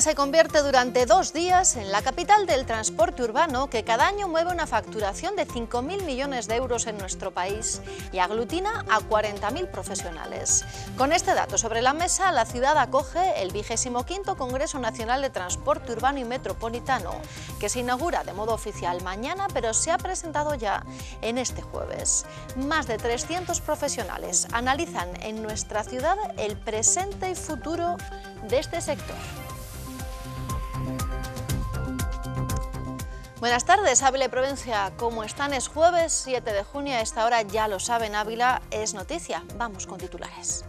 se convierte durante dos días en la capital del transporte urbano que cada año mueve una facturación de 5.000 millones de euros en nuestro país y aglutina a 40.000 profesionales. Con este dato sobre la mesa, la ciudad acoge el 25 Congreso Nacional de Transporte Urbano y Metropolitano, que se inaugura de modo oficial mañana, pero se ha presentado ya en este jueves. Más de 300 profesionales analizan en nuestra ciudad el presente y futuro de este sector. Buenas tardes, Ávila y Provincia. ¿Cómo están? Es jueves 7 de junio. A esta hora ya lo saben, Ávila es noticia. Vamos con titulares.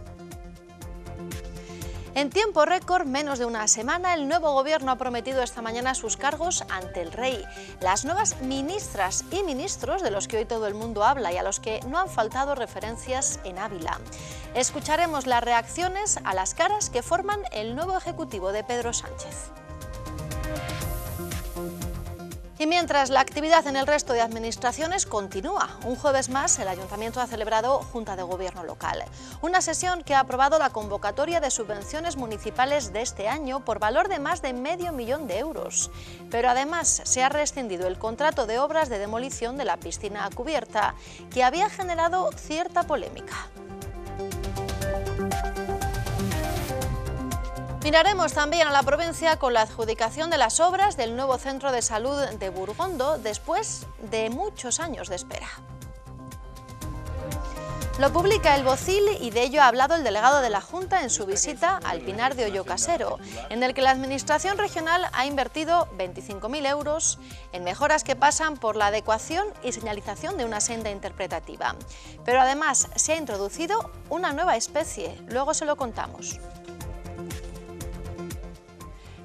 En tiempo récord, menos de una semana, el nuevo gobierno ha prometido esta mañana sus cargos ante el rey. Las nuevas ministras y ministros de los que hoy todo el mundo habla y a los que no han faltado referencias en Ávila. Escucharemos las reacciones a las caras que forman el nuevo ejecutivo de Pedro Sánchez mientras la actividad en el resto de administraciones continúa, un jueves más el Ayuntamiento ha celebrado Junta de Gobierno Local, una sesión que ha aprobado la convocatoria de subvenciones municipales de este año por valor de más de medio millón de euros. Pero además se ha rescindido el contrato de obras de demolición de la piscina cubierta, que había generado cierta polémica. Miraremos también a la provincia con la adjudicación de las obras del nuevo centro de salud de Burgondo después de muchos años de espera. Lo publica El Bocil y de ello ha hablado el delegado de la Junta en su visita al Pinar de Casero, en el que la Administración Regional ha invertido 25.000 euros en mejoras que pasan por la adecuación y señalización de una senda interpretativa. Pero además se ha introducido una nueva especie, luego se lo contamos.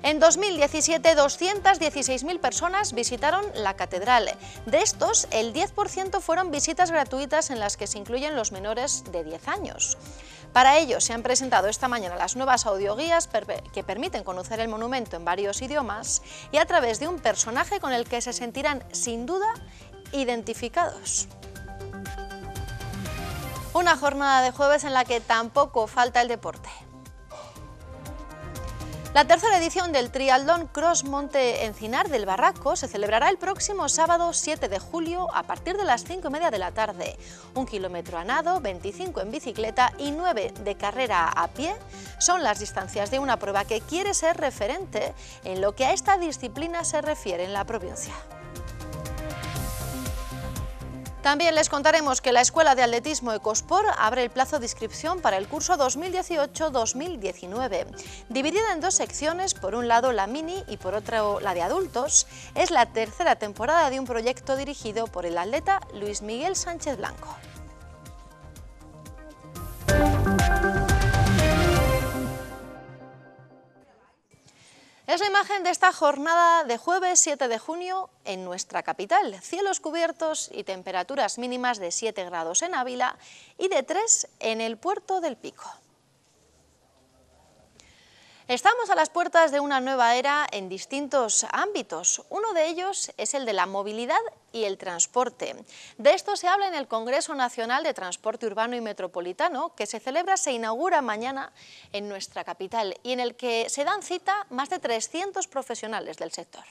En 2017, 216.000 personas visitaron la catedral. De estos, el 10% fueron visitas gratuitas en las que se incluyen los menores de 10 años. Para ello, se han presentado esta mañana las nuevas audioguías que permiten conocer el monumento en varios idiomas y a través de un personaje con el que se sentirán, sin duda, identificados. Una jornada de jueves en la que tampoco falta el deporte. La tercera edición del Trialdón Cross Monte Encinar del Barraco se celebrará el próximo sábado 7 de julio a partir de las 5 y media de la tarde. Un kilómetro a nado, 25 en bicicleta y 9 de carrera a pie son las distancias de una prueba que quiere ser referente en lo que a esta disciplina se refiere en la provincia. También les contaremos que la Escuela de Atletismo Ecospor abre el plazo de inscripción para el curso 2018-2019. Dividida en dos secciones, por un lado la mini y por otro la de adultos, es la tercera temporada de un proyecto dirigido por el atleta Luis Miguel Sánchez Blanco. Es la imagen de esta jornada de jueves 7 de junio en nuestra capital. Cielos cubiertos y temperaturas mínimas de 7 grados en Ávila y de 3 en el puerto del Pico. Estamos a las puertas de una nueva era en distintos ámbitos. Uno de ellos es el de la movilidad y el transporte. De esto se habla en el Congreso Nacional de Transporte Urbano y Metropolitano, que se celebra, se inaugura mañana en nuestra capital y en el que se dan cita más de 300 profesionales del sector.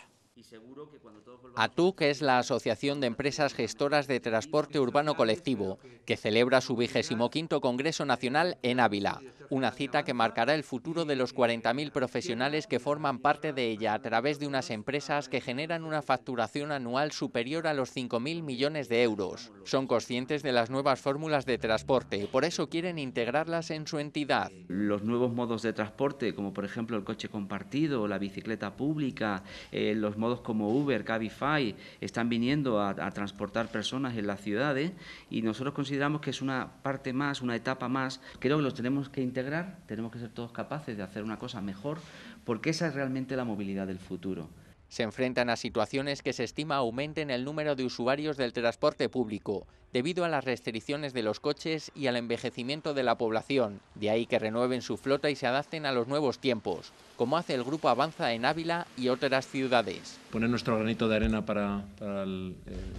ATUC es la Asociación de Empresas Gestoras de Transporte Urbano Colectivo, que celebra su vigésimo quinto Congreso Nacional en Ávila. Una cita que marcará el futuro de los 40.000 profesionales que forman parte de ella a través de unas empresas que generan una facturación anual superior a los 5.000 millones de euros. Son conscientes de las nuevas fórmulas de transporte, y por eso quieren integrarlas en su entidad. Los nuevos modos de transporte, como por ejemplo el coche compartido, la bicicleta pública, eh, los modos como Uber, Cabify, están viniendo a, a transportar personas en las ciudades y nosotros consideramos que es una parte más, una etapa más. Creo que los tenemos que integrar tenemos que ser todos capaces de hacer una cosa mejor, porque esa es realmente la movilidad del futuro. Se enfrentan a situaciones que se estima aumenten el número de usuarios del transporte público, debido a las restricciones de los coches y al envejecimiento de la población, de ahí que renueven su flota y se adapten a los nuevos tiempos, como hace el Grupo Avanza en Ávila y otras ciudades. Poner nuestro granito de arena para, eh,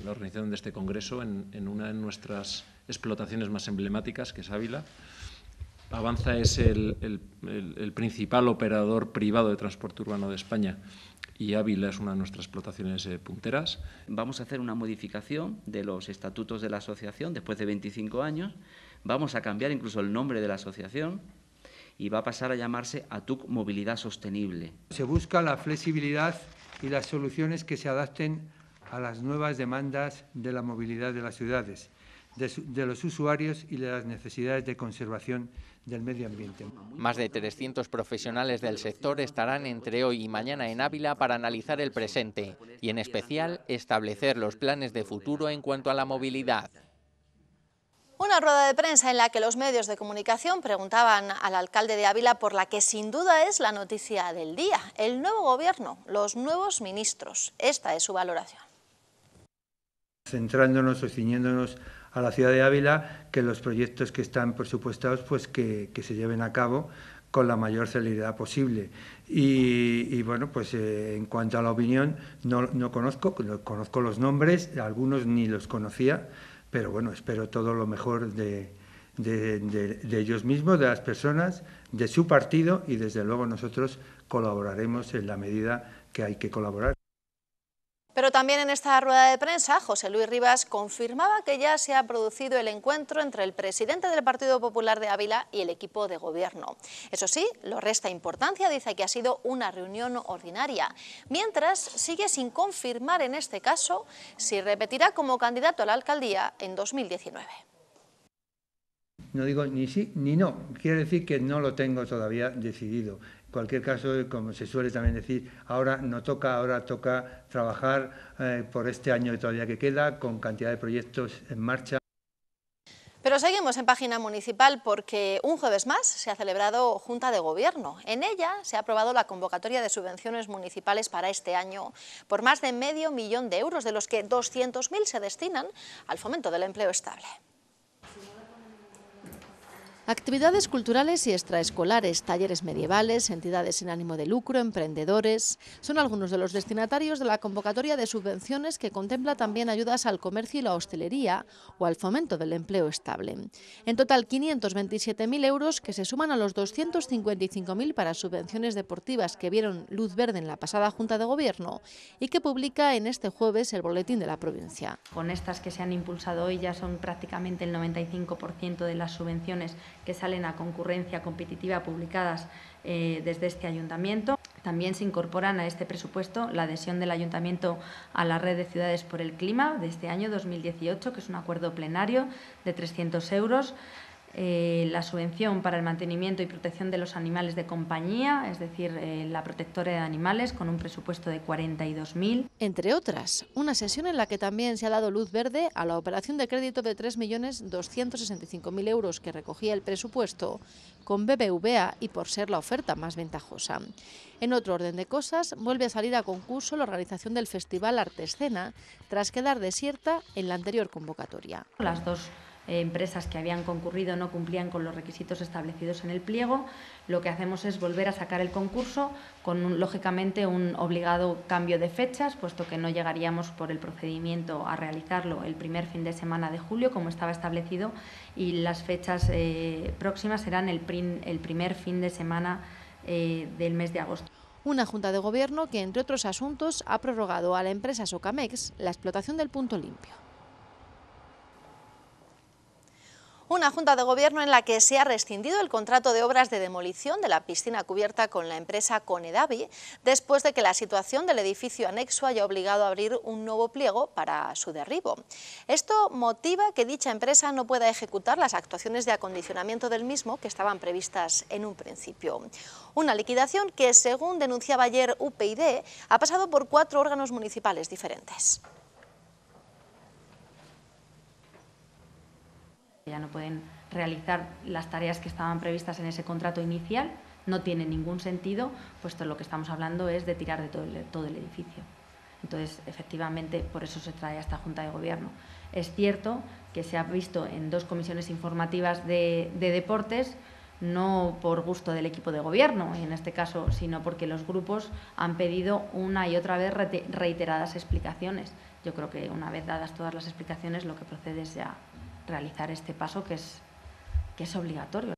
la organización de este congreso en, en una de nuestras explotaciones más emblemáticas, que es Ávila, Avanza es el, principal operador privado de transporte urbano de España y Ávila es una de nuestras explotaciones eh, punteras. Vamos a hacer una modificación de los estatutos de la asociación después de 25 años. Vamos a cambiar incluso el nombre de la asociación y va a pasar a llamarse ATUC Movilidad Sostenible. Se busca la flexibilidad y las soluciones que se adapten a las nuevas demandas de la movilidad de las ciudades, de los usuarios y de las necesidades de conservación del medio ambiente. Más de 300 profesionales del sector estarán entre hoy y mañana en Ávila para analizar el presente y, en especial, establecer los planes de futuro en cuanto a la movilidad. Una rueda de prensa en la que los medios de comunicación preguntaban al alcalde de Ávila por la que sin duda es la noticia del día, el nuevo gobierno, los nuevos ministros. Esta es su valoración. Centrándonos o ciñéndonos a la ciudad de Ávila que los proyectos que están presupuestados pues que, se lleven a cabo con la mayor celeridad posible. Y, bueno, pues eh, en cuanto a la opinión, no, conozco, conozco los nombres, algunos ni los conocía, pero bueno, espero todo lo mejor de, ellos mismos, de las personas, de su partido y desde luego nosotros colaboraremos en la medida que hay que colaborar. Pero también en esta rueda de prensa, José Luis Rivas confirmaba que ya se ha producido el encuentro entre el presidente del Partido Popular de Ávila y el equipo de gobierno. Eso sí, lo resta importancia, dice que ha sido una reunión ordinaria, mientras sigue sin confirmar en este caso si repetirá como candidato a la alcaldía en 2019 no digo ni sí ni no. Quiere decir que no lo tengo todavía decidido. En cualquier caso, como se suele también decir, ahora no toca, ahora toca trabajar eh, por este año todavía que queda, con cantidad de proyectos en marcha. Pero seguimos en página municipal porque un jueves más se ha celebrado Junta de Gobierno. En ella se ha aprobado la convocatoria de subvenciones municipales para este año por más de medio millón de euros, de los que 200.000 se destinan al fomento del empleo estable. Actividades culturales y extraescolares, talleres medievales, entidades sin ánimo de lucro, emprendedores, son algunos de los destinatarios de la convocatoria de subvenciones que contempla también ayudas al comercio y la hostelería o al fomento del empleo estable. En total, 527.000 euros que se suman a los 255.000 para subvenciones deportivas que vieron luz verde en la pasada Junta de Gobierno y que publica en este jueves el Boletín de la Provincia. Con estas que se han impulsado hoy ya son prácticamente el 95% de las subvenciones que salen a concurrencia competitiva publicadas eh, desde este ayuntamiento. También se incorporan a este presupuesto la adhesión del Ayuntamiento a la Red de Ciudades por el Clima de este año 2018, que es un acuerdo plenario de 300 euros. Eh, la subvención para el mantenimiento y protección de los animales de compañía, es decir, eh, la protectora de animales, con un presupuesto de 42.000. Entre otras, una sesión en la que también se ha dado luz verde a la operación de crédito de 3.265.000 euros que recogía el presupuesto con BBVA y por ser la oferta más ventajosa. En otro orden de cosas, vuelve a salir a concurso la organización del Festival Artescena tras quedar desierta en la anterior convocatoria. Las dos eh, empresas que habían concurrido no cumplían con los requisitos establecidos en el pliego, lo que hacemos es volver a sacar el concurso con, lógicamente, un obligado cambio de fechas, puesto que no llegaríamos por el procedimiento a realizarlo el primer fin de semana de julio, como estaba establecido, y las fechas eh, próximas serán el, primer fin de semana eh, del mes de agosto una Junta de Gobierno que, entre otros asuntos, ha prorrogado a la empresa Socamex la explotación del punto limpio. Una Junta de Gobierno en la que se ha rescindido el contrato de obras de demolición de la piscina cubierta con la empresa Conedavi, después de que la situación del edificio anexo haya obligado a abrir un nuevo pliego para su derribo. Esto motiva que dicha empresa no pueda ejecutar las actuaciones de acondicionamiento del mismo que estaban previstas en un principio. Una liquidación que, según denunciaba ayer UPyD, ha pasado por cuatro órganos municipales diferentes. Ya no pueden realizar las tareas que estaban previstas en ese contrato inicial, no tiene ningún sentido, puesto lo que estamos hablando es de tirar de todo el, todo el edificio. Entonces, efectivamente, por eso se trae a esta Junta de Gobierno. Es cierto que se ha visto en dos comisiones informativas de, de deportes, no por gusto del equipo de gobierno, en este caso, sino porque los grupos han pedido una y otra vez reiteradas explicaciones. Yo creo que una vez dadas todas las explicaciones, lo que procede es ya realizar este paso que es, que es obligatorio.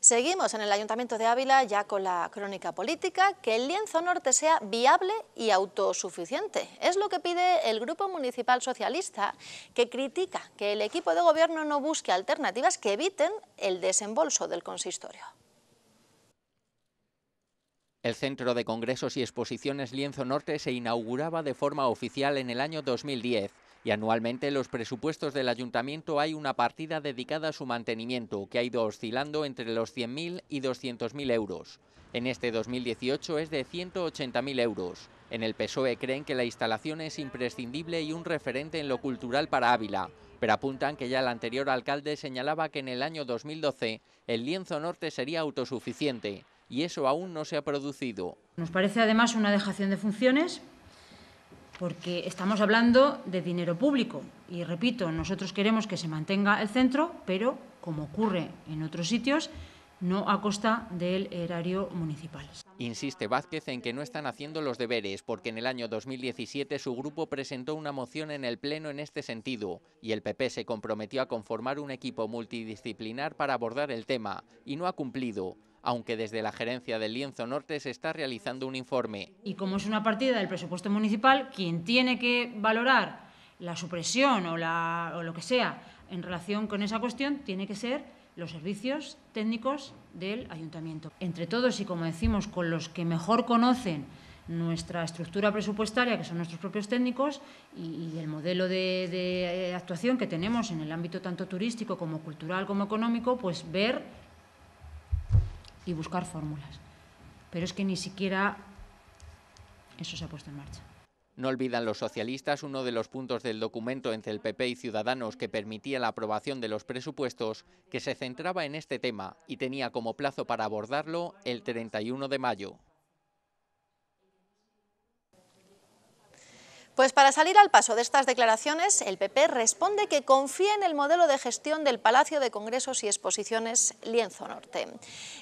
Seguimos en el Ayuntamiento de Ávila ya con la crónica política, que el lienzo norte sea viable y autosuficiente. Es lo que pide el Grupo Municipal Socialista, que critica que el equipo de gobierno no busque alternativas que eviten el desembolso del consistorio. El Centro de Congresos y Exposiciones Lienzo Norte se inauguraba de forma oficial en el año 2010. Y anualmente en los presupuestos del ayuntamiento hay una partida dedicada a su mantenimiento, que ha ido oscilando entre los 100.000 y 200.000 euros. En este 2018 es de 180.000 euros. En el PSOE creen que la instalación es imprescindible y un referente en lo cultural para Ávila, pero apuntan que ya el anterior alcalde señalaba que en el año 2012 el lienzo norte sería autosuficiente, y eso aún no se ha producido. Nos parece además una dejación de funciones porque estamos hablando de dinero público y, repito, nosotros queremos que se mantenga el centro, pero, como ocurre en otros sitios, no a costa del erario municipal. Insiste Vázquez en que no están haciendo los deberes porque en el año 2017 su grupo presentó una moción en el Pleno en este sentido y el PP se comprometió a conformar un equipo multidisciplinar para abordar el tema y no ha cumplido aunque desde la gerencia del Lienzo Norte se está realizando un informe. Y como es una partida del presupuesto municipal, quien tiene que valorar la supresión o, lo que sea en relación con esa cuestión tiene que ser los servicios técnicos del ayuntamiento. Entre todos y como decimos, con los que mejor conocen nuestra estructura presupuestaria, que son nuestros propios técnicos, y, el modelo de, de, eh, actuación que tenemos en el ámbito tanto turístico como cultural como económico, pues ver y buscar fórmulas. Pero es que ni siquiera eso se ha puesto en marcha. No olvidan los socialistas uno de los puntos del documento entre el PP y Ciudadanos que permitía la aprobación de los presupuestos, que se centraba en este tema y tenía como plazo para abordarlo el 31 de mayo. Pues para salir al paso de estas declaraciones, el PP responde que confía en el modelo de gestión del Palacio de Congresos y Exposiciones Lienzo Norte.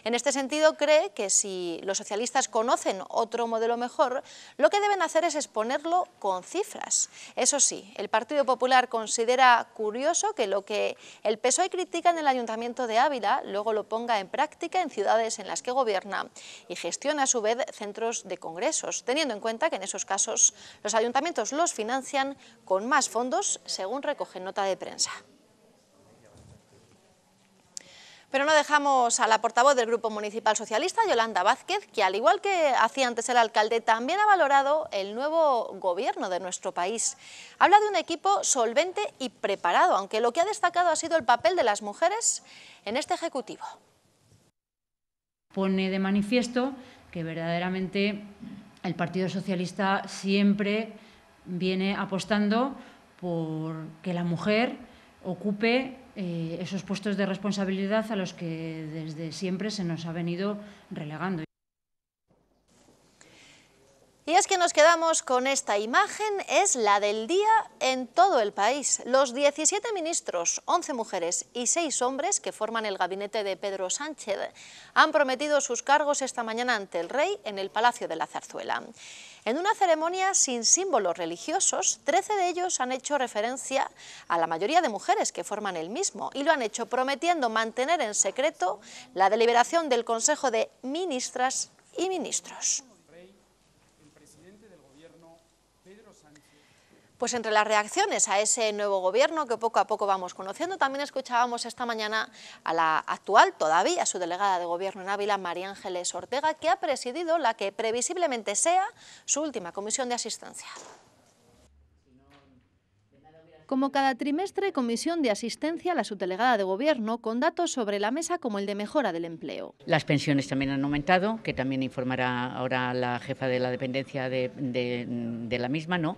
En este sentido, cree que si los socialistas conocen otro modelo mejor, lo que deben hacer es exponerlo con cifras. Eso sí, el Partido Popular considera curioso que lo que el PSOE critica en el Ayuntamiento de Ávila, luego lo ponga en práctica en ciudades en las que gobierna y gestiona a su vez centros de congresos, teniendo en cuenta que en esos casos los ayuntamientos los financian con más fondos, según recoge nota de prensa. Pero no dejamos a la portavoz del Grupo Municipal Socialista, Yolanda Vázquez, que al igual que hacía antes el alcalde, también ha valorado el nuevo gobierno de nuestro país. Habla de un equipo solvente y preparado, aunque lo que ha destacado ha sido el papel de las mujeres en este Ejecutivo. Pone de manifiesto que verdaderamente el Partido Socialista siempre viene apostando por que la mujer ocupe eh, esos puestos de responsabilidad a los que desde siempre se nos ha venido relegando. Y es que nos quedamos con esta imagen, es la del día en todo el país. Los 17 ministros, 11 mujeres y 6 hombres que forman el gabinete de Pedro Sánchez han prometido sus cargos esta mañana ante el rey en el Palacio de la Zarzuela. En una ceremonia sin símbolos religiosos, 13 de ellos han hecho referencia a la mayoría de mujeres que forman el mismo y lo han hecho prometiendo mantener en secreto la deliberación del Consejo de Ministras y Ministros. Pues entre las reacciones a ese nuevo gobierno que poco a poco vamos conociendo, también escuchábamos esta mañana a la actual, todavía su delegada de gobierno en Ávila, María Ángeles Ortega, que ha presidido la que previsiblemente sea su última comisión de asistencia. Como cada trimestre, comisión de asistencia a la subdelegada de Gobierno con datos sobre la mesa como el de mejora del empleo. Las pensiones también han aumentado, que también informará ahora la jefa de la dependencia de, de la misma, ¿no?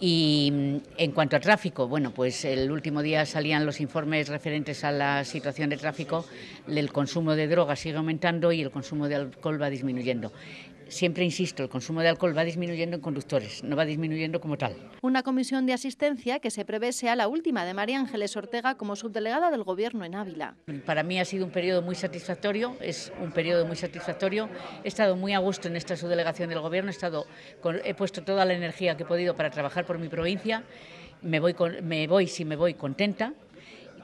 Y mm, en cuanto a tráfico, bueno, pues el último día salían los informes referentes a la situación de tráfico, el consumo de drogas sigue aumentando y el consumo de alcohol va disminuyendo siempre insisto, el consumo de alcohol va disminuyendo en conductores, no va disminuyendo como tal. Una comisión de asistencia que se prevé sea la última de María Ángeles Ortega como subdelegada del Gobierno en Ávila. Para mí ha sido un periodo muy satisfactorio, es un periodo muy satisfactorio. He estado muy a gusto en esta subdelegación del Gobierno, he, estado he puesto toda la energía que he podido para trabajar por mi provincia. Me voy, me voy, si me voy, contenta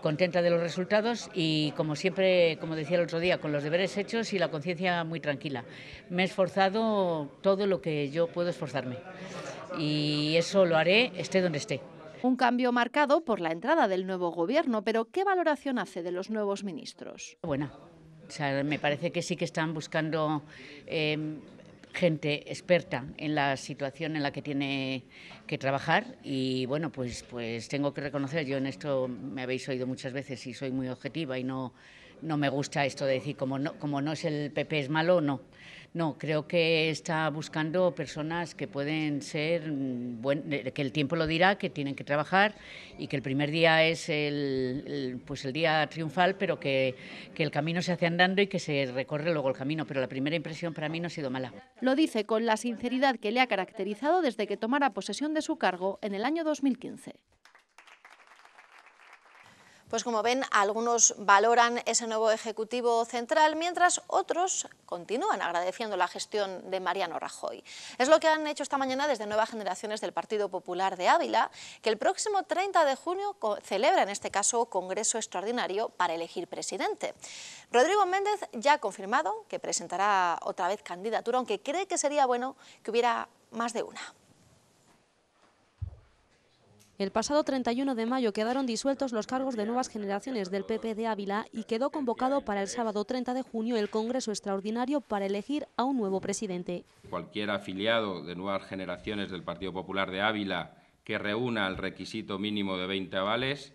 contenta de los resultados y, como siempre, como decía el otro día, con los deberes hechos y la conciencia muy tranquila. Me he esforzado todo lo que yo puedo esforzarme y eso lo haré esté donde esté. Un cambio marcado por la entrada del nuevo gobierno, pero ¿qué valoración hace de los nuevos ministros? Buena. me parece que sí que están buscando eh, gente experta en la situación en la que tiene que trabajar y bueno, pues, pues tengo que reconocer, yo en esto me habéis oído muchas veces y soy muy objetiva y no, no me gusta esto de decir como no, como no es el PP es malo, no. No, creo que está buscando personas que pueden ser, mm, que el tiempo lo dirá, que tienen que trabajar y que el primer día es el, pues el día triunfal, pero que, que, el camino se hace andando y que se recorre luego el camino. Pero la primera impresión para mí no ha sido mala. Lo dice con la sinceridad que le ha caracterizado desde que tomara posesión de su cargo en el año 2015. Pues como ven, algunos valoran ese nuevo Ejecutivo Central, mientras otros continúan agradeciendo la gestión de Mariano Rajoy. Es lo que han hecho esta mañana desde Nuevas Generaciones del Partido Popular de Ávila, que el próximo 30 de junio celebra en este caso Congreso Extraordinario para elegir presidente. Rodrigo Méndez ya ha confirmado que presentará otra vez candidatura, aunque cree que sería bueno que hubiera más de una. El pasado 31 de mayo quedaron disueltos los cargos de nuevas generaciones del PP de Ávila y quedó convocado para el sábado 30 de junio el Congreso Extraordinario para elegir a un nuevo presidente. Cualquier afiliado de nuevas generaciones del Partido Popular de Ávila que reúna el requisito mínimo de 20 avales,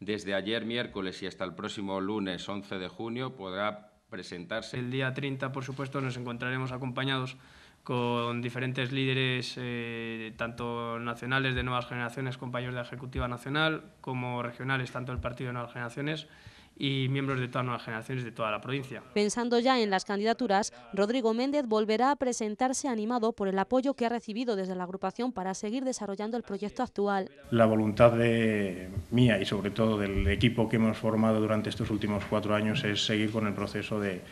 desde ayer miércoles y hasta el próximo lunes 11 de junio podrá presentarse. El día 30, por supuesto, nos encontraremos acompañados con diferentes líderes, eh, tanto nacionales de nuevas generaciones, compañeros de la Ejecutiva Nacional, como regionales, tanto del Partido de Nuevas Generaciones y miembros de todas nuevas generaciones de toda la provincia. Pensando ya en las candidaturas, Rodrigo Méndez volverá a presentarse animado por el apoyo que ha recibido desde la agrupación para seguir desarrollando el proyecto actual. La voluntad de mía y sobre todo del equipo que hemos formado durante estos últimos cuatro años es seguir con el proceso de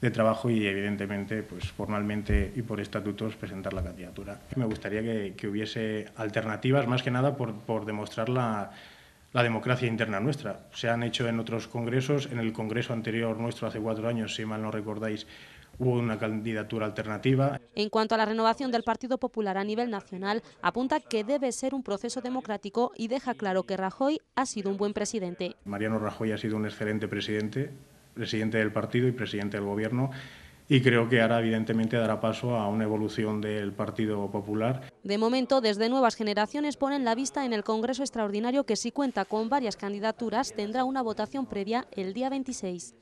de trabajo y, evidentemente, pues formalmente y por estatutos presentar la candidatura. Me gustaría que, hubiese alternativas, más que nada por, demostrar la, la democracia interna nuestra. Se han hecho en otros congresos, en el congreso anterior nuestro hace cuatro años, si mal no recordáis, hubo una candidatura alternativa. En cuanto a la renovación del Partido Popular a nivel nacional, apunta que debe ser un proceso democrático y deja claro que Rajoy ha sido un buen presidente. Mariano Rajoy ha sido un excelente presidente, presidente del partido y presidente del gobierno y creo que ahora evidentemente dará paso a una evolución del Partido Popular. De momento, desde Nuevas Generaciones ponen la vista en el Congreso Extraordinario que si cuenta con varias candidaturas tendrá una votación previa el día 26.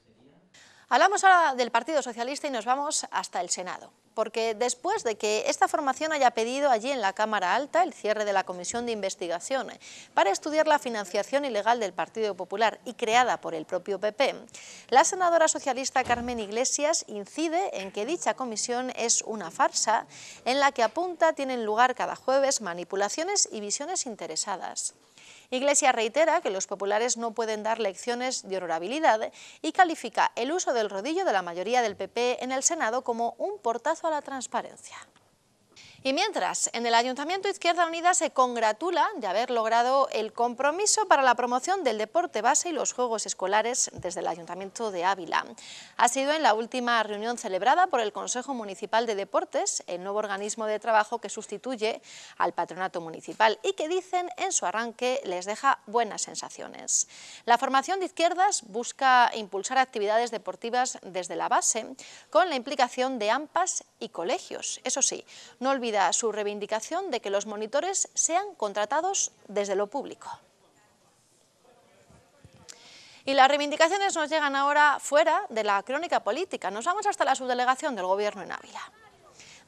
Hablamos ahora del Partido Socialista y nos vamos hasta el Senado porque después de que esta formación haya pedido allí en la Cámara Alta el cierre de la Comisión de Investigación para estudiar la financiación ilegal del Partido Popular y creada por el propio PP, la senadora socialista Carmen Iglesias incide en que dicha comisión es una farsa en la que apunta tienen lugar cada jueves manipulaciones y visiones interesadas. Iglesia reitera que los populares no pueden dar lecciones de honorabilidad y califica el uso del rodillo de la mayoría del PP en el Senado como un portazo a la transparencia. Y mientras, en el Ayuntamiento Izquierda Unida se congratula de haber logrado el compromiso para la promoción del deporte base y los juegos escolares desde el Ayuntamiento de Ávila. Ha sido en la última reunión celebrada por el Consejo Municipal de Deportes, el nuevo organismo de trabajo que sustituye al Patronato Municipal y que dicen en su arranque les deja buenas sensaciones. La formación de izquierdas busca impulsar actividades deportivas desde la base con la implicación de AMPAs y colegios. Eso sí, no su reivindicación de que los monitores sean contratados desde lo público. Y las reivindicaciones nos llegan ahora fuera de la crónica política. Nos vamos hasta la subdelegación del Gobierno en Ávila.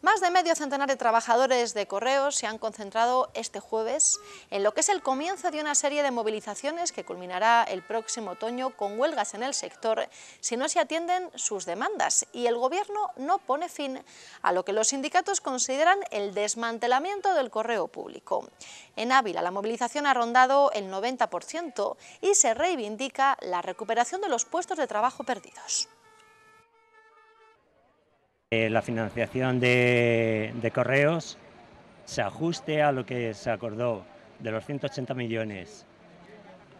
Más de medio centenar de trabajadores de correos se han concentrado este jueves en lo que es el comienzo de una serie de movilizaciones que culminará el próximo otoño con huelgas en el sector si no se atienden sus demandas y el Gobierno no pone fin a lo que los sindicatos consideran el desmantelamiento del correo público. En Ávila la movilización ha rondado el 90% y se reivindica la recuperación de los puestos de trabajo perdidos. Eh, la financiación de, de correos se ajuste a lo que se acordó de los 180 millones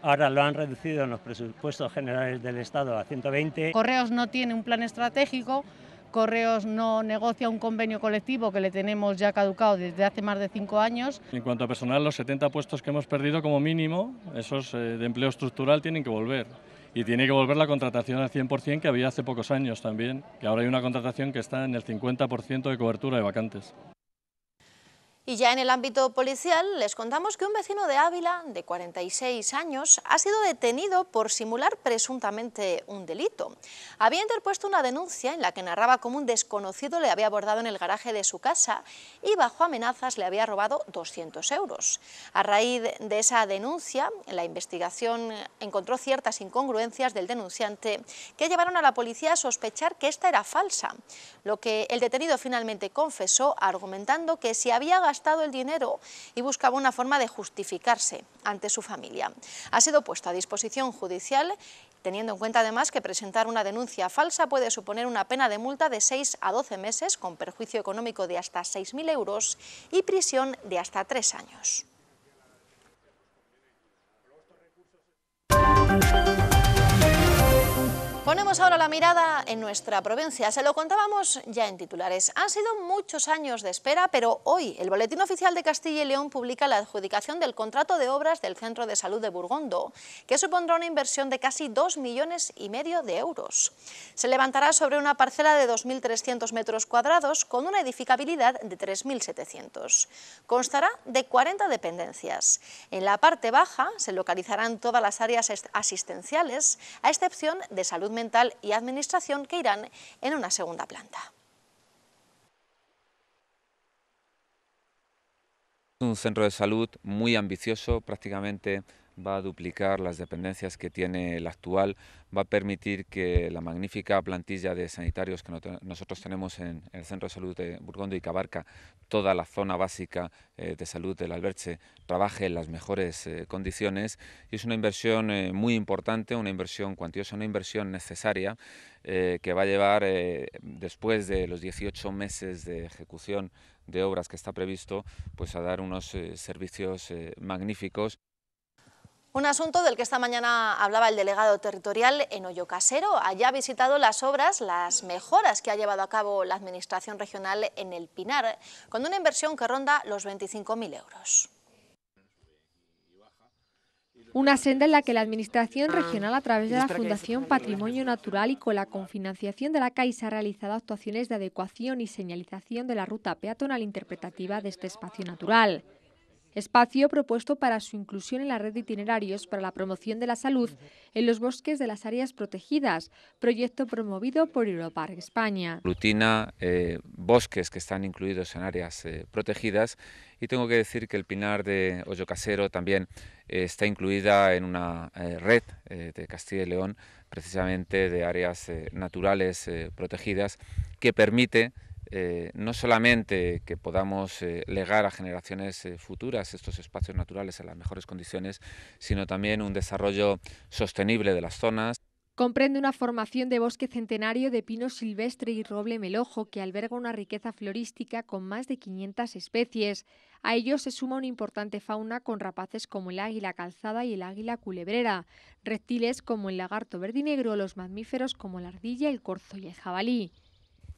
ahora lo han reducido en los presupuestos generales del Estado a 120. Correos no tiene un plan estratégico, Correos no negocia un convenio colectivo que le tenemos ya caducado desde hace más de cinco años. En cuanto a personal, los 70 puestos que hemos perdido como mínimo, esos eh, de empleo estructural tienen que volver y tiene que volver la contratación al 100% que había hace pocos años también, que ahora hay una contratación que está en el 50% de cobertura de vacantes. Y ya en el ámbito policial les contamos que un vecino de Ávila, de 46 años, ha sido detenido por simular presuntamente un delito. Había interpuesto una denuncia en la que narraba cómo un desconocido le había abordado en el garaje de su casa y bajo amenazas le había robado 200 euros. A raíz de esa denuncia, la investigación encontró ciertas incongruencias del denunciante que llevaron a la policía a sospechar que esta era falsa, lo que el detenido finalmente confesó argumentando que si había gastado el dinero y buscaba una forma de justificarse ante su familia. Ha sido puesto a disposición judicial teniendo en cuenta además que presentar una denuncia falsa puede suponer una pena de multa de 6 a 12 meses con perjuicio económico de hasta 6.000 euros y prisión de hasta tres años. Ponemos ahora la mirada en nuestra provincia. Se lo contábamos ya en titulares. Han sido muchos años de espera, pero hoy el Boletín Oficial de Castilla y León publica la adjudicación del contrato de obras del Centro de Salud de Burgondo, que supondrá una inversión de casi 2 millones y medio de euros. Se levantará sobre una parcela de 2.300 metros cuadrados con una edificabilidad de 3.700. Constará de 40 dependencias. En la parte baja se localizarán todas las áreas asistenciales, a excepción de salud mental y administración que irán en una segunda planta. un centro de salud muy ambicioso, prácticamente va a duplicar las dependencias que tiene el actual, va a permitir que la magnífica plantilla de sanitarios que nosotros tenemos en el Centro de Salud de Burgondo y que abarca toda la zona básica eh, de salud del Alberche trabaje en las mejores eh, condiciones. Y es una inversión eh, muy importante, una inversión cuantiosa, una inversión necesaria que va a llevar, después de los 18 meses de ejecución de obras que está previsto, pues a dar unos servicios magníficos. Un asunto del que esta mañana hablaba el delegado territorial en Casero. Allá ha visitado las obras, las mejoras que ha llevado a cabo la Administración Regional en el Pinar, con una inversión que ronda los 25.000 euros. Una senda en la que la Administración ah. Regional, a través de la Fundación Patrimonio Natural y con la confinanciación de la Caixa, ha realizado actuaciones de adecuación y señalización de la ruta peatonal interpretativa de este espacio natural espacio propuesto para su inclusión en la red de itinerarios para la promoción de la salud en los bosques de las áreas protegidas, proyecto promovido por Europark España. Rutina eh, bosques que están incluidos en áreas eh, protegidas y tengo que decir que el pinar de Hoyo Casero también eh, está incluida en una red de Castilla y León, precisamente de áreas naturales protegidas, que permite eh, no solamente que podamos eh, legar a generaciones eh, futuras estos espacios naturales en las mejores condiciones, sino también un desarrollo sostenible de las zonas. Comprende una formación de bosque centenario de pino silvestre y roble melojo que alberga una riqueza florística con más de 500 especies. A ello se suma una importante fauna con rapaces como el águila calzada y el águila culebrera, reptiles como el lagarto verdinegro, los mamíferos como la ardilla, el corzo y el jabalí.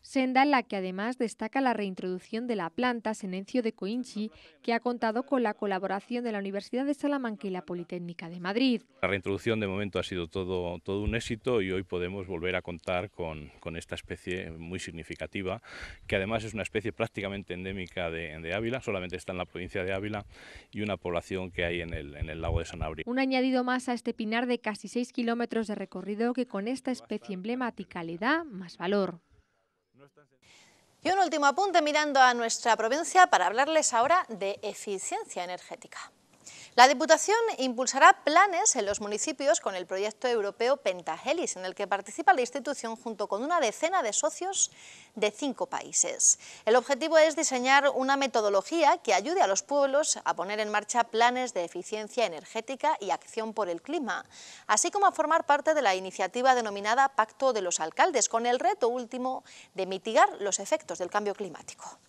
Senda en la que además destaca la reintroducción de la planta Senencio de Coinchi, que ha contado con la colaboración de la Universidad de Salamanca y la Politécnica de Madrid. La reintroducción de momento ha sido todo, un éxito y hoy podemos volver a contar con, esta especie muy significativa, que además es una especie prácticamente endémica de, Ávila, solamente está en la provincia de Ávila y una población que hay en el, lago de Sanabria. Un añadido más a este pinar de casi 6 kilómetros de recorrido que con esta especie emblemática le da más valor. Y un último apunte mirando a nuestra provincia para hablarles ahora de eficiencia energética. La Diputación impulsará planes en los municipios con el proyecto europeo Pentagelis, en el que participa la institución junto con una decena de socios de cinco países. El objetivo es diseñar una metodología que ayude a los pueblos a poner en marcha planes de eficiencia energética y acción por el clima, así como a formar parte de la iniciativa denominada Pacto de los Alcaldes, con el reto último de mitigar los efectos del cambio climático.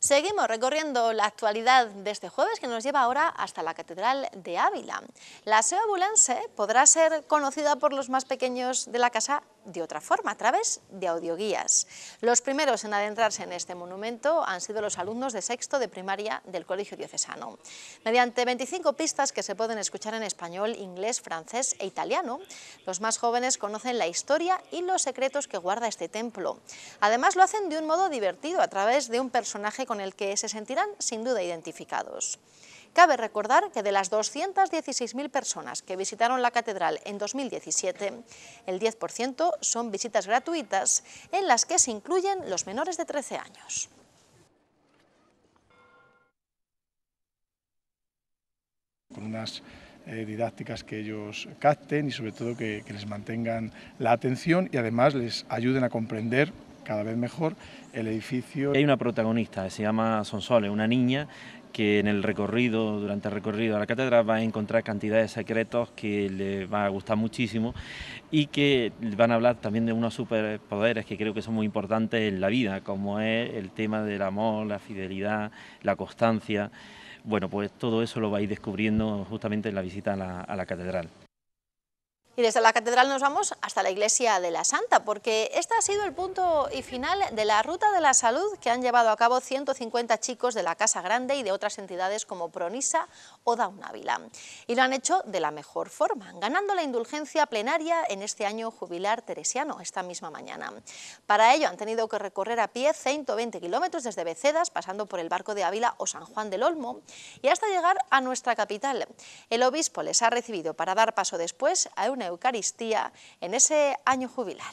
Seguimos recorriendo la actualidad de este jueves que nos lleva ahora hasta la Catedral de Ávila. La SEO Abulense podrá ser conocida por los más pequeños de la casa de otra forma, a través de audioguías. Los primeros en adentrarse en este monumento han sido los alumnos de sexto de primaria del Colegio Diocesano. Mediante 25 pistas que se pueden escuchar en español, inglés, francés e italiano, los más jóvenes conocen la historia y los secretos que guarda este templo. Además lo hacen de un modo divertido, a través de un personaje con el que se sentirán sin duda identificados. Cabe recordar que de las 216.000 personas que visitaron la catedral en 2017, el 10% son visitas gratuitas en las que se incluyen los menores de 13 años. Con unas eh, didácticas que ellos capten y sobre todo que, les mantengan la atención y además les ayuden a comprender cada vez mejor el edificio. Hay una protagonista, se llama Sonsole, una niña que en el recorrido, durante el recorrido a la Catedral... va a encontrar cantidades de secretos que le va a gustar muchísimo y que van a hablar también de unos superpoderes que creo que son muy importantes en la vida, como es el tema del amor, la fidelidad, la constancia. Bueno, pues todo eso lo vais descubriendo justamente en la visita a la catedral. Y desde la catedral nos vamos hasta la iglesia de la Santa, porque este ha sido el punto y final de la Ruta de la Salud que han llevado a cabo 150 chicos de la Casa Grande y de otras entidades como Pronisa o Daunávila. Y lo han hecho de la mejor forma, ganando la indulgencia plenaria en este año jubilar teresiano, esta misma mañana. Para ello han tenido que recorrer a pie 120 kilómetros desde Becedas, pasando por el Barco de Ávila o San Juan del Olmo, y hasta llegar a nuestra capital. El obispo les ha recibido para dar paso después a una Eucaristía en ese año jubilar.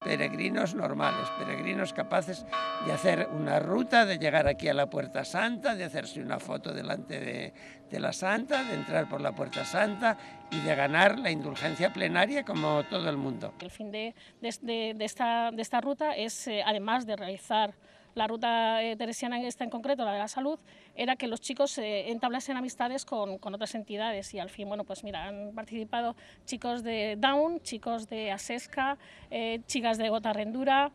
Peregrinos normales, peregrinos capaces de hacer una ruta, de llegar aquí a la Puerta Santa, de hacerse una foto delante de, la Santa, de entrar por la Puerta Santa y de ganar la indulgencia plenaria como todo el mundo. El fin de, esta, ruta es, eh, además de realizar la ruta eh, teresiana teresiana esta en concreto, la de la salud, era que los chicos eh, entablasen amistades con, con, otras entidades y al fin, bueno, pues mira, han participado chicos de Down, chicos de Asesca, eh, chicas de Gotarrendura.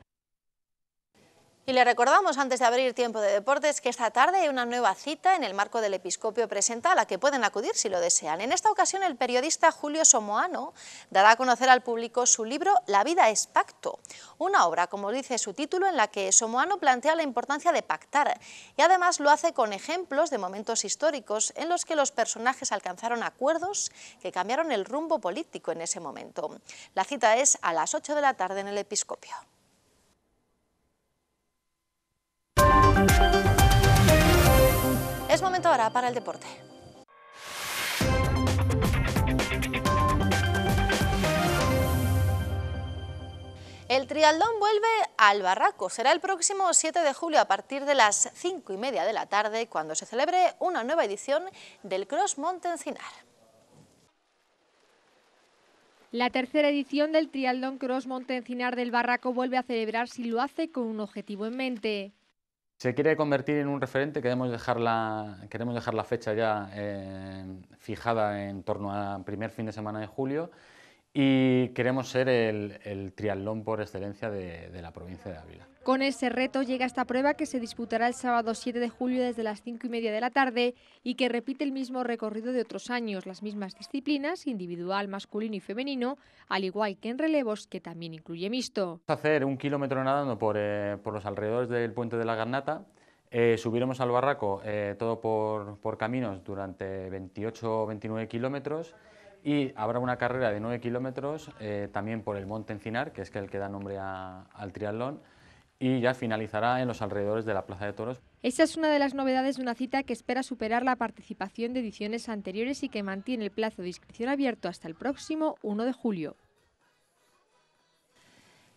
Y le recordamos antes de abrir tiempo de deportes que esta tarde hay una nueva cita en el marco del Episcopio Presenta a la que pueden acudir si lo desean. En esta ocasión el periodista Julio Somoano dará a conocer al público su libro La vida es pacto, una obra, como dice su título, en la que Somoano plantea la importancia de pactar y además lo hace con ejemplos de momentos históricos en los que los personajes alcanzaron acuerdos que cambiaron el rumbo político en ese momento. La cita es a las 8 de la tarde en el Episcopio. Es momento ahora para el deporte. El trialdón vuelve al Barraco. Será el próximo 7 de julio a partir de las 5 y media de la tarde cuando se celebre una nueva edición del Cross Montencinar. La tercera edición del Trialdón Cross Montencinar del Barraco vuelve a celebrar si lo hace con un objetivo en mente. Se quiere convertir en un referente, queremos dejar la, queremos dejar la fecha ya eh, fijada en torno al primer fin de semana de julio y queremos ser el, el triatlón por excelencia de, la provincia de Ávila. Con ese reto llega esta prueba que se disputará el sábado 7 de julio desde las 5 y media de la tarde y que repite el mismo recorrido de otros años, las mismas disciplinas, individual, masculino y femenino, al igual que en relevos, que también incluye mixto. Hacer un kilómetro nadando eh, por, los alrededores del puente de la Garnata, eh, subiremos al barraco eh, todo por, por caminos durante 28 o 29 kilómetros y habrá una carrera de 9 kilómetros eh, también por el Monte Encinar, que es el que da nombre al triatlón, y ya finalizará en los alrededores de la Plaza de Toros. Esa es una de las novedades de una cita que espera superar la participación de ediciones anteriores y que mantiene el plazo de inscripción abierto hasta el próximo 1 de julio.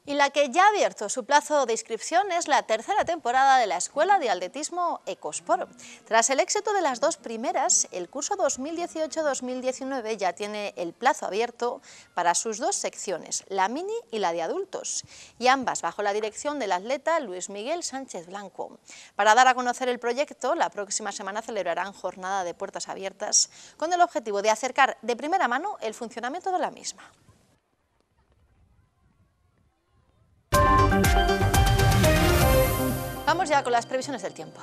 Y la que ya ha abierto su plazo de inscripción es la tercera temporada de la Escuela de Atletismo Ecosport. Tras el éxito de las dos primeras, el curso 2018-2019 ya tiene el plazo abierto para sus dos secciones, la mini y la de adultos, y ambas bajo la dirección del atleta Luis Miguel Sánchez Blanco. Para dar a conocer el proyecto, la próxima semana celebrarán jornada de puertas abiertas con el objetivo de acercar de primera mano el funcionamiento de la misma. Vamos ya con las previsiones del tiempo.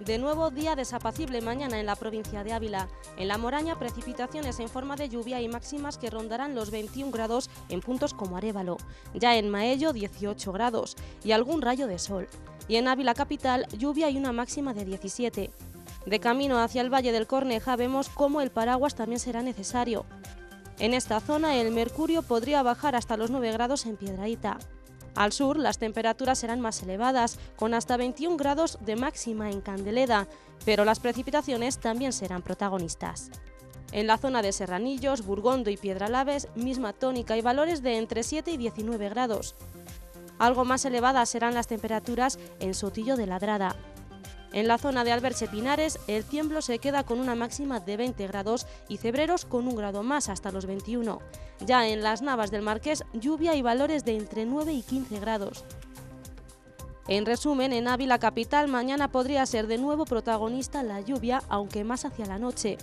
De nuevo, día desapacible mañana en la provincia de Ávila. En la Moraña, precipitaciones en forma de lluvia y máximas que rondarán los 21 grados en puntos como arévalo Ya en Maello, 18 grados y algún rayo de sol. Y en Ávila Capital, lluvia y una máxima de 17. De camino hacia el Valle del Corneja vemos cómo el paraguas también será necesario. En esta zona el mercurio podría bajar hasta los 9 grados en Piedraíta. Al sur las temperaturas serán más elevadas, con hasta 21 grados de máxima en Candeleda, pero las precipitaciones también serán protagonistas. En la zona de Serranillos, Burgondo y Piedralaves, misma tónica y valores de entre 7 y 19 grados. Algo más elevadas serán las temperaturas en Sotillo de Ladrada, en la zona de Alberche Pinares, el tiemblo se queda con una máxima de 20 grados y Cebreros con un grado más hasta los 21. Ya en las Navas del Marqués, lluvia y valores de entre 9 y 15 grados. En resumen, en Ávila Capital mañana podría ser de nuevo protagonista la lluvia, aunque más hacia la noche.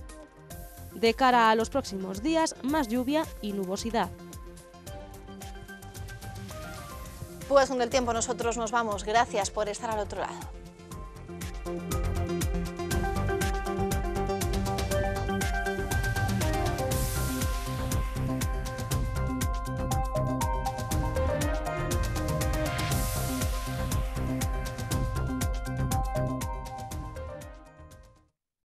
De cara a los próximos días, más lluvia y nubosidad. Pues con el tiempo nosotros nos vamos. Gracias por estar al otro lado. Thank you.